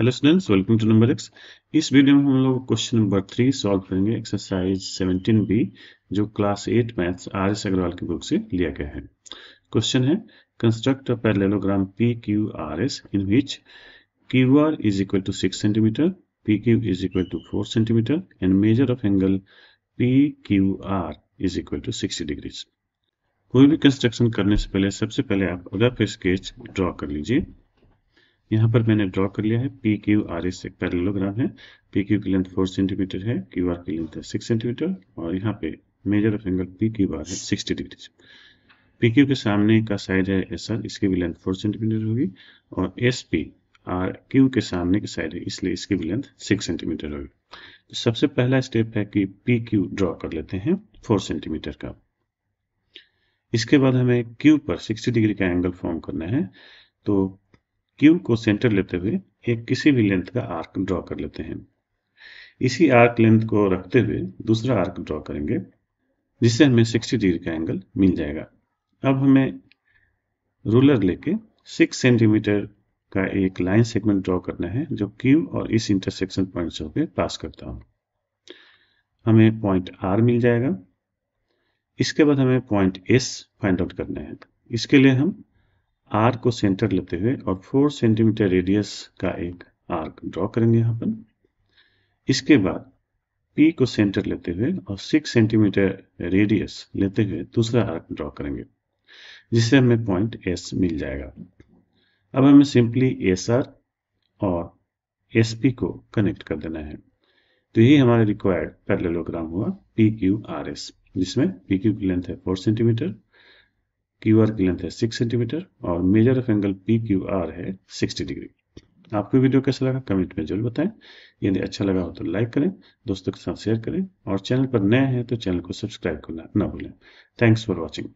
hello students welcome to number X इस video में हम लोग क्वेश्चन नंबर थ्री सॉल्व करेंगे एक्सरसाइज सेवनटीन बी जो class eight maths R S Agarwal की बुक से लिया गया है क्वेश्चन है construct a parallelogram P Q R S in which Q R is equal to six centimetre P Q is equal to four centimetre and measure of angle P Q R is equal to sixty degrees कोई भी construction करने से पहले सबसे पहले आप rough sketch draw कर लीजिए यहाँ पर मैंने ड्रॉ कर लिया है पी क्यू आर एस एक पैरलोग्राम है पी क्यू की लेंथ फोर सेंटीमीटर है क्यू आर की लेंथ है सिक्स सेंटीमीटर और यहाँ पे measure of angle P Q R है सिक्सटी डिग्री पी क्यू के सामने का साइड है एस आर इसकी भी लेंथ फोर सेंटीमीटर होगी और एस पी आर क्यू के सामने की साइड है इसलिए इसकी भी लेंथ सिक्स सेंटीमीटर होगी तो सबसे पहला स्टेप है कि पी क्यू ड्रॉ कर लेते हैं फोर सेंटीमीटर का इसके बाद हमें क्यू पर सिक्सटी डिग्री का एंगल फॉर्म करना है तो क्यूब को सेंटर लेते हुए एक किसी भी लेंथ का आर्क ड्रॉ कर लेते हैं इसी आर्क लेंथ को रखते हुए दूसरा आर्क ड्रॉ करेंगे जिससे हमें 60 डिग्री का एंगल मिल जाएगा अब हमें रूलर लेके 6 सेंटीमीटर का एक लाइन सेगमेंट ड्रॉ करना है जो क्यू और इस इंटरसेक्शन पॉइंट से होकर पास करता हूँ हमें पॉइंट आर मिल जाएगा इसके बाद हमें पॉइंट एस फाइंड आउट करना है इसके लिए हम आर को सेंटर लेते हुए और फोर सेंटीमीटर रेडियस का एक आर्क ड्रॉ करेंगे यहाँ पर इसके बाद पी को सेंटर लेते हुए और सिक्स सेंटीमीटर रेडियस लेते हुए दूसरा आर्क ड्रॉ करेंगे जिससे हमें पॉइंट एस मिल जाएगा अब हमें सिंपली एस आर और एस पी को कनेक्ट कर देना है तो ये हमारा required parallelogram P Q Q R एस जिसमें पी क्यू की लेंथ है फोर सेंटीमीटर क्यू आर की लेंथ है सिक्स सेंटीमीटर और measure of angle P Q R है सिक्सटी डिग्री आपको वीडियो कैसा लगा कमेंट में जरूर बताएं यदि अच्छा लगा हो तो लाइक करें दोस्तों के साथ शेयर करें और चैनल पर नए हैं तो चैनल को सब्सक्राइब करना ना भूलें थैंक्स फॉर वॉचिंग